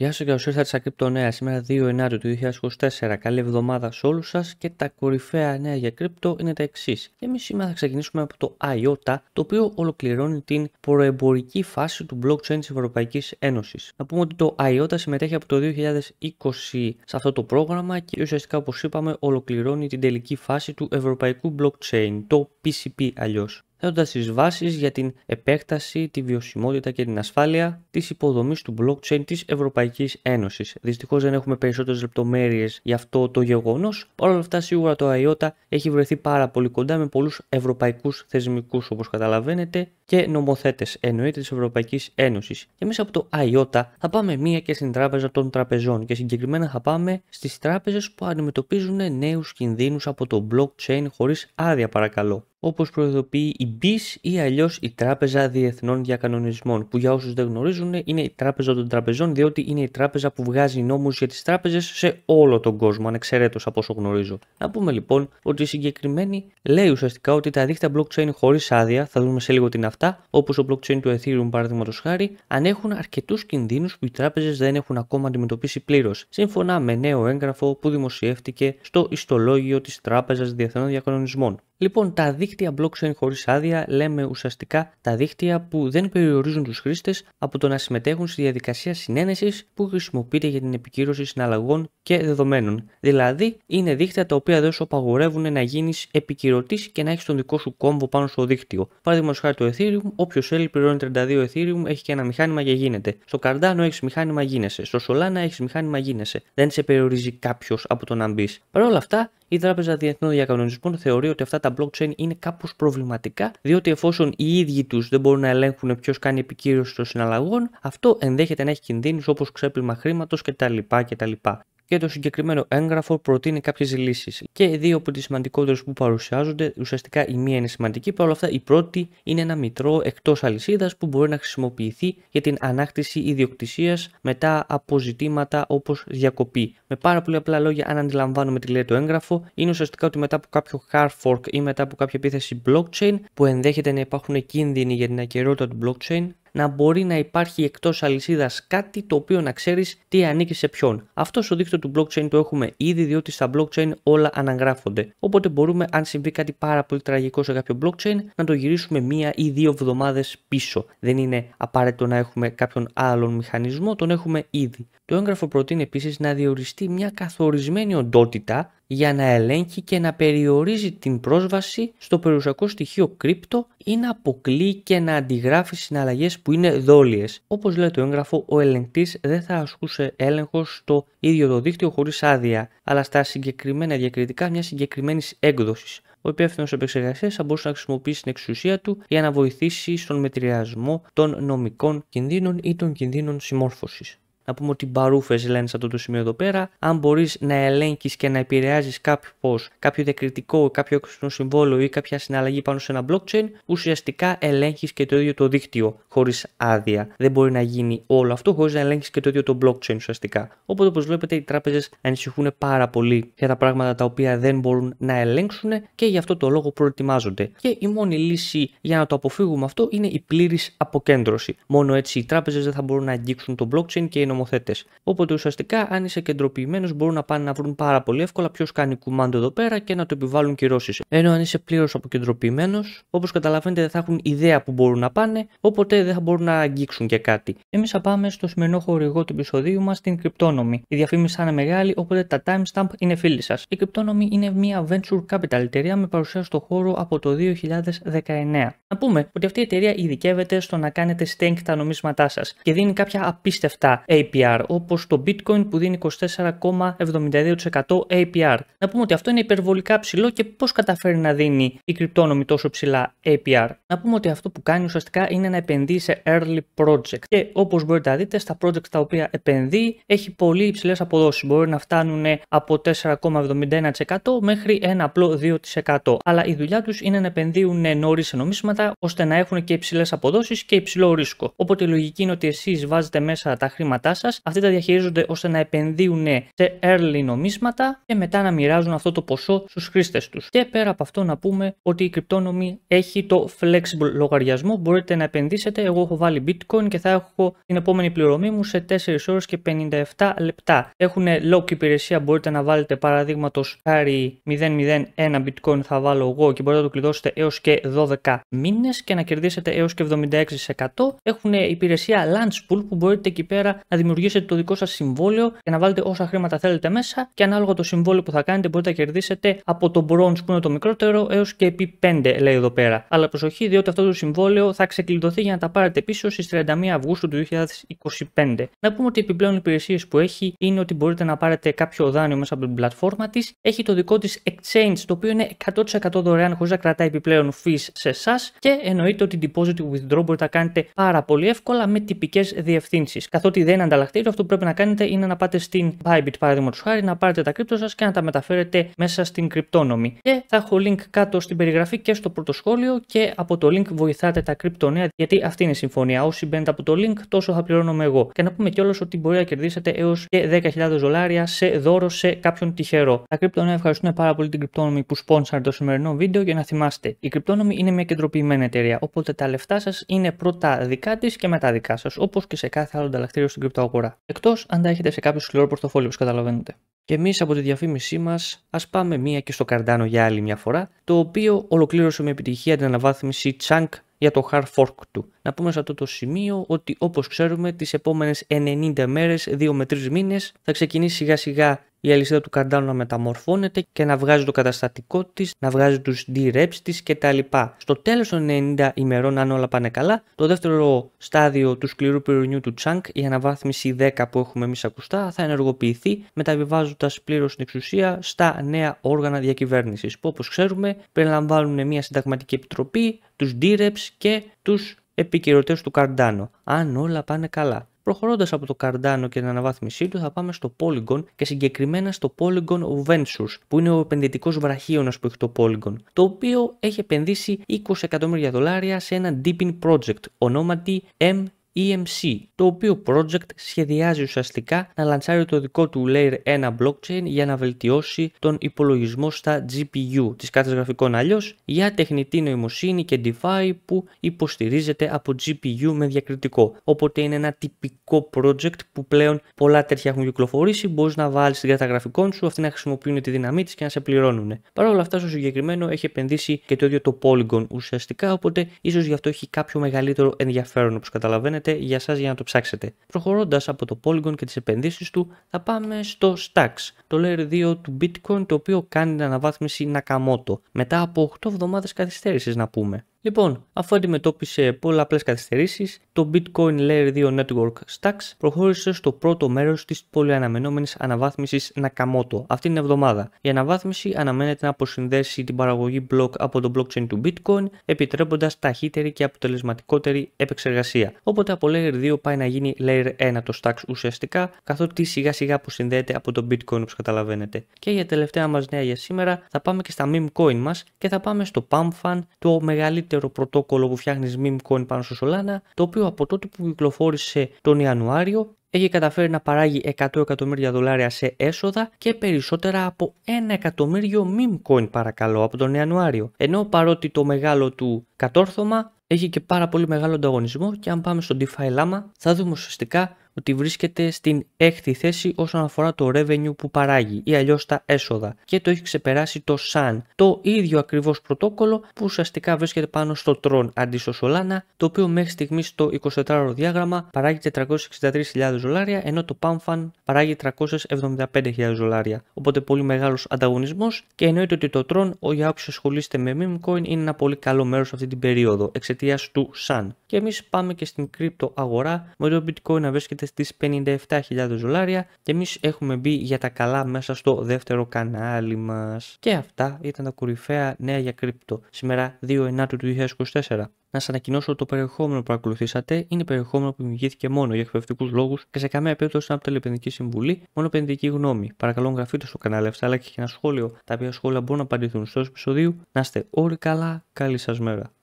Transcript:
Γεια σα και καλώς ήρθατε στα Σήμερα 2 Ιανουαρίου του 2024. Καλή εβδομάδα σε όλους σας και τα κορυφαία νέα για κρυπτο είναι τα εξής. Εμείς σήμερα θα ξεκινήσουμε από το IOTA, το οποίο ολοκληρώνει την προεμπορική φάση του blockchain της Ευρωπαϊκής Ένωσης Να πούμε ότι το IOTA συμμετέχει από το 2020 σε αυτό το πρόγραμμα και ουσιαστικά όπως είπαμε ολοκληρώνει την τελική φάση του ευρωπαϊκού blockchain, το PCP αλλιώς θέτοντας τι βάσει για την επέκταση, τη βιωσιμότητα και την ασφάλεια της υποδομής του blockchain της Ευρωπαϊκής Ένωσης. Δυστυχώς δεν έχουμε περισσότερες λεπτομέρειες γι' αυτό το γεγονός. Παρ' όλα αυτά, σίγουρα το IOTA έχει βρεθεί πάρα πολύ κοντά με πολλούς ευρωπαϊκούς θεσμικούς, όπως καταλαβαίνετε, και νομοθέτες εννοείται της Ευρωπαϊκής Ένωσης. Και μέσα από το IOTA θα πάμε μία και στην Τράπεζα των Τραπεζών και συγκεκριμένα θα πάμε στις τράπεζες που αντιμετωπίζουν νέους κινδύνους από το blockchain χωρίς άδεια, παρακαλώ όπως προειδοποιεί η BIS ή αλλιώς η Τράπεζα Διεθνών Διακανονισμών, που για όσους δεν γνωρίζουν είναι η Τράπεζα των Τραπεζών, διότι είναι η τράπεζα που βγάζει νόμους για τις τράπεζες σε όλο τον κόσμο, ανεξαιρέτως από όσο γνωρίζω. Να πούμε λοιπόν ότι η συγκεκριμένη λέει ουσιαστικά ότι τα δίχτυα blockchain χωρίς άδεια, θα δούμε σε λίγο την αυτά, όπως το blockchain του Ethereum παραδείγματος χάρη, αν έχουν αρκετούς κινδύνους που οι τράπεζες δεν έχουν ακόμα αντιμετωπίσει πλήρως σύμφωνα με νέο έγγραφο που δημοσιεύτηκε στο ιστολόγιο της Τράπεζας Διεθνών Διακανονισμών. Λοιπόν, τα δίκτυα blockchain χωρίς άδεια λέμε ουσιαστικά τα δίκτυα που δεν περιορίζουν τους χρήστες από το να συμμετέχουν στη διαδικασία συνένεσης που χρησιμοποιείται για την επικύρωση συναλλαγών και δεδομένων. Δηλαδή, είναι δίκτυα τα οποία δεν σου απαγορεύουν να γίνεις επικυρωτής και να έχεις τον δικό σου κόμβο πάνω στο δίκτυο. Παραδείγματος χάρη το Ethereum, όποιος θέλει πληρώνει 32 Ethereum, έχει και ένα μηχάνημα και γίνεται. Στο Cardano έχεις μηχάνημα, γίνεσαι. Στο Solana έχεις μηχάνημα, γίνεσαι. Δεν σε περιορίζει κάποιος από το να μπεις. Παρ' όλα αυτά, η Τράπεζα Διεθνών Διακανονισμών θεωρεί ότι αυτά τα blockchain είναι κάπως προβληματικά, διότι εφόσον οι ίδιοι τους δεν μπορούν να ελέγχουν ποιος κάνει επικύρωση των συναλλαγών, αυτό ενδέχεται να έχει κινδύνους όπως ξέπλυμα χρήματος κτλ. κτλ και το συγκεκριμένο έγγραφο προτείνει κάποιες λύσεις. Και δύο από τις σημαντικότερες που παρουσιάζονται, ουσιαστικά η μία είναι σημαντική, παρόλα αυτά η πρώτη είναι ένα μητρό εκτός αλυσίδας που μπορεί να χρησιμοποιηθεί για την ανάκτηση ιδιοκτησίας μετά από ζητήματα όπως διακοπή. Με πάρα πολύ απλά λόγια, αν αντιλαμβάνουμε τι λέει το έγγραφο, είναι ουσιαστικά ότι μετά από κάποιο hard fork ή μετά από κάποια επίθεση blockchain που ενδέχεται να υπάρχουν κίνδυνοι για την ακαιρεότητα του blockchain, να μπορεί να υπάρχει εκτός αλυσίδας κάτι το οποίο να ξέρεις τι ανήκει σε ποιον. Αυτό στο δίκτυο του blockchain το έχουμε ήδη, διότι στα blockchain όλα αναγράφονται. Οπότε μπορούμε, αν συμβεί κάτι πάρα πολύ τραγικό σε κάποιο blockchain, να το γυρίσουμε μία ή δύο εβδομάδες πίσω. Δεν είναι απαραίτητο να έχουμε κάποιον άλλον μηχανισμό, τον έχουμε ήδη. Το έγγραφο προτείνει επίσης να διοριστεί μια καθορισμένη οντότητα για να ελέγχει και να περιορίζει την πρόσβαση στο περιουσιακό στοιχείο κρύπτο ή να αποκλείει και να αντιγράφει συναλλαγές που είναι δόλειε. Όπως λέει το έγγραφο, ο ελεγκτής δεν θα ασκούσε έλεγχο στο ίδιο το δίκτυο χωρίς άδεια, αλλά στα συγκεκριμένα διακριτικά μιας συγκεκριμένης έκδοσης. Ο υπεύθυνος επεξεργασίας θα μπορούσε να χρησιμοποιήσει την εξουσία του για να βοηθήσει στον μετριασμό των νομικών κινδύνων ή των κινδύνων συμμόρφωσης να πούμε ότι μπαρούφες λένε σε αυτό το σημείο εδώ πέρα. Αν μπορείς να ελέγχεις και να επηρεάζεις κάποιο, κάποιο διακριτικό, κάποιο έξυπνο συμβόλο ή κάποια συναλλαγή πάνω σε ένα blockchain, ουσιαστικά ελέγχεις και το ίδιο το δίκτυο χωρίς άδεια. Δεν μπορεί να γίνει όλο αυτό χωρίς να ελέγχεις και το ίδιο το blockchain ουσιαστικά. Οπότε, όπως βλέπετε, οι τράπεζες ανησυχούν πάρα πολύ για τα πράγματα τα οποία δεν μπορούν να ελέγξουν και γι' αυτό το λόγο προετοιμάζονται. Και η μόνη λύση για να το αποφύγουμε αυτό είναι η πλήρης αποκέντρωση. Μόνο έτσι οι τράπεζες δεν θα μπορούν να αγγίξουν το blockchain και η νομοθέτες. Οπότε ουσιαστικά, αν είσαι κεντροποιημένος, μπορούν να πάνε να βρουν πάρα πολύ εύκολα ποιος κάνει κουμάντο εδώ πέρα και να το επιβάλλουν κυρώσεις. Ενώ αν είσαι πλήρως αποκεντροποιημένος, όπως καταλαβαίνετε, δεν θα έχουν ιδέα που μπορούν να πάνε, οπότε δεν θα μπορούν να αγγίξουν και κάτι. Εμείς θα πάμε στο σημερινό χορηγό του επεισοδίου μας, την κρυπτόνομη, Η διαφήμιση θα είναι μεγάλη, οπότε τα timestamp είναι φίλοι σας. Η κρυπτόνομη είναι μια venture capital εταιρεία με παρουσία στο χώρο από το 2019. Να πούμε ότι αυτή η εταιρεία ειδικεύεται στο να κάνετε stake τα νομίσματά σας και δίνει κάποια απίστευτα APR, όπως το bitcoin που δίνει 24,72% APR. Να πούμε ότι αυτό είναι υπερβολικά ψηλό και πώς καταφέρει να δίνει η κρυπτόνομη τόσο ψηλά APR. Να πούμε ότι αυτό που κάνει ουσιαστικά είναι να επενδύει σε early project και όπως μπορείτε να δείτε στα project τα οποία επενδύει έχει πολύ υψηλές αποδόσεις. Μπορεί να φτάνουν από 4,71% μέχρι ένα απλό 2%. Αλλά η δουλειά τους είναι να επενδύουν νωρίς σε νομίσματα ώστε να έχουν και υψηλές αποδόσεις και υψηλό ρίσκο. Οπότε η λογική είναι ότι εσείς βάζετε μέσα τα χρήματά χρήματά σας. Αυτοί τα διαχειρίζονται ώστε να επενδύουν σε early νομίσματα και μετά να μοιράζουν αυτό το ποσό στους χρήστες τους. Και πέρα από αυτό να πούμε ότι η κρυπτόνομη έχει το flexible λογαριασμό. Μπορείτε να επενδύσετε. Εγώ έχω βάλει bitcoin και θα έχω την επόμενη πληρωμή μου σε 4 ώρες και 57 λεπτά. Έχουν lock υπηρεσία, μπορείτε να βάλετε παραδείγματος χάρη 001 bitcoin θα βάλω εγώ και μπορείτε να το κλειδώσετε έως και 12 μήνες και να κερδίσετε έως και 76%. Έχουν υπηρεσία lunch pool που μπορείτε εκεί πέρα να δημιουργήσετε το δικό σας συμβόλαιο και να βάλετε όσα χρήματα θέλετε μέσα και ανάλογα το συμβόλαιο που θα κάνετε μπορείτε να κερδίσετε από τον bronze που είναι το μικρότερο έως και επί 5 λέει εδώ πέρα. Αλλά προσοχή διότι αυτό το συμβόλαιο θα ξεκλειδωθεί για να τα πάρετε πίσω στις 31 Αυγούστου του 2025. Να πούμε ότι επιπλέον υπηρεσίες που έχει είναι ότι μπορείτε να πάρετε κάποιο δάνειο μέσα από την πλατφόρμα της. Έχει το δικό της exchange το οποίο είναι 100% δωρεάν χωρίς να κρατάει επιπλέον fees σε εσάς και εννοείται ότι deposit withdraw μπορείτε να κάνετε πάρα πολύ εύκολα με τυπικές διευθύνσεις καθότι δεν ανταλλακτήριο, αυτό που πρέπει να κάνετε είναι να πάτε στην Bybit παραδείγματος χάρη, να πάρετε τα κρύπτο σας και να τα μεταφέρετε μέσα στην κρυπτόνομη. Και θα έχω link κάτω στην περιγραφή και στο πρώτο σχόλιο και από το link βοηθάτε τα κρυπτονέα γιατί αυτή είναι η συμφωνία. Όσοι μπαίνετε από το link, τόσο θα πληρώνομαι εγώ. Και να πούμε κιόλας ότι μπορεί να κερδίσετε έως και 10.000 δολάρια σε δώρο σε κάποιον τυχερό. Τα κρυπτονέα ευχαριστούν πάρα πολύ την κρυπτόνομη που σπόνσαρ το σημερινό βίντεο για να θυμάστε. Η κρυπτόνομη είναι μια κεντροποιημένη εταιρεία, οπότε τα λεφτά σας είναι πρώτα δικά της και μετά δικά σας, όπως και σε κάθε άλλο ανταλλακτήριο στην κρυπτόνομη αγορά. Εκτός αν τα έχετε σε κάποιο σκληρό πορτοφόλι, όπως καταλαβαίνετε. Και εμείς από τη διαφήμισή μας, ας πάμε μία και στο Cardano για άλλη μια φορά, το οποίο ολοκλήρωσε με επιτυχία την αναβάθμιση Chunk για το hard fork του. Να πούμε σε αυτό το σημείο ότι όπως ξέρουμε τις επόμενες 90 μέρες, 2 με 3 μήνες θα ξεκινήσει σιγά σιγά η αλυσίδα του καρντάνου να μεταμορφώνεται και να βγάζει το καταστατικό της, να βγάζει τους D-reps της κτλ. Στο τέλος των 90 ημερών, αν όλα πάνε καλά, το δεύτερο στάδιο του σκληρού πυρουνιού του Chunk, η αναβάθμιση 10 που έχουμε εμείς ακουστά, θα ενεργοποιηθεί μεταβιβάζοντας πλήρως την εξουσία στα νέα όργανα διακυβέρνησης που όπως ξέρουμε περιλαμβάνουν μια συνταγματική επιτροπή, τους D-reps και τους επικυρωτέ του Καρντάνο. Αν όλα πάνε καλά. Προχωρώντας από το Cardano και την αναβάθμισή του, θα πάμε στο Polygon και συγκεκριμένα στο Polygon Ventures, που είναι ο επενδυτικός βραχίωνας που έχει το Polygon, το οποίο έχει επενδύσει 20 εκατομμύρια δολάρια σε ένα deepin project ονόματι M EMC, το οποίο project σχεδιάζει ουσιαστικά να λανσάρει το δικό του Layer 1 blockchain για να βελτιώσει τον υπολογισμό στα GPU της κάθε γραφικών αλλιώς για τεχνητή νοημοσύνη και DeFi που υποστηρίζεται από GPU με διακριτικό. Οπότε είναι ένα τυπικό project που πλέον πολλά τέτοια έχουν κυκλοφορήσει, μπορείς να βάλεις την κάρτα γραφικών σου, αυτοί να χρησιμοποιούν τη δύναμή της και να σε πληρώνουν. Παρ' όλα αυτά στο συγκεκριμένο έχει επενδύσει και το ίδιο το Polygon ουσιαστικά, οπότε ίσως γι' αυτό έχει κάποιο μεγαλύτερο ενδιαφέρον όπως καταλαβαίνετε για σας για να το ψάξετε. Προχωρώντας από το Polygon και τις επενδύσεις του θα πάμε στο Stacks, το layer 2 του Bitcoin το οποίο κάνει την αναβάθμιση Nakamoto μετά από 8 εβδομάδες καθυστέρησης να πούμε. Λοιπόν, αφού αντιμετώπισε πολλαπλέ καθυστερήσεις, το Bitcoin Layer 2 Network Stacks προχώρησε στο πρώτο μέρος της πολυαναμενόμενης αναβάθμισης Nakamoto αυτήν την εβδομάδα. Η αναβάθμιση αναμένεται να αποσυνδέσει την παραγωγή block από το blockchain του Bitcoin, επιτρέποντας ταχύτερη και αποτελεσματικότερη επεξεργασία. Οπότε από Layer 2 πάει να γίνει Layer 1 το Stacks ουσιαστικά, καθότι σιγά σιγά αποσυνδέεται από το Bitcoin όπως καταλαβαίνετε. Και για τελευταία μας νέα για σήμερα θα πάμε και στα meme coin μας και θα πάμε στο PAMFAN, το μεγαλύτερο καλύτερο πρωτόκολλο που φτιάχνεις meme coin πάνω στο Solana, το οποίο από τότε που κυκλοφόρησε τον Ιανουάριο έχει καταφέρει να παράγει 100 εκατομμύρια δολάρια σε έσοδα και περισσότερα από 1 εκατομμύριο meme coin παρακαλώ από τον Ιανουάριο. Ενώ παρότι το μεγάλο του κατόρθωμα έχει και πάρα πολύ μεγάλο ανταγωνισμό και αν πάμε στο DeFi Lama θα δούμε ουσιαστικά ότι βρίσκεται στην έκτη θέση όσον αφορά το revenue που παράγει ή αλλιώς τα έσοδα και το έχει ξεπεράσει το Sun. Το ίδιο ακριβώς πρωτόκολλο που ουσιαστικά βρίσκεται πάνω στο Tron αντί στο Solana το οποίο μέχρι στιγμής στο 24ωρο διάγραμμα παράγει 463.000 δολάρια ενώ το PAMFAN παράγει 375.000 δολάρια. Οπότε πολύ μεγάλος ανταγωνισμός και εννοείται ότι το Tron για όποιο ασχολείστε με coin είναι ένα πολύ καλό μέρος αυτή την περίοδο εξαιτίας του Sun. Και εμείς πάμε και στην κρυπτο αγορά με το Bitcoin να βρίσκεται στις 57.000 δολάρια και εμείς έχουμε μπει για τα καλά μέσα στο δεύτερο κανάλι μας. Και αυτά ήταν τα κορυφαία νέα για κρύπτο. Σήμερα 2 του 2024. Να σας ανακοινώσω το περιεχόμενο που ακολουθήσατε είναι περιεχόμενο που δημιουργήθηκε μόνο για εκπαιδευτικούς λόγους και σε καμία περίπτωση από επενδυτική συμβουλή, μόνο επενδυτική γνώμη. Παρακαλώ, γραφείτε στο κανάλι αυτά αλλά και ένα σχόλιο. Τα οποία σχόλια μπορούν να απαντηθούν στο επεισόδιο Να είστε όλοι καλά. Καλή σας μέρα.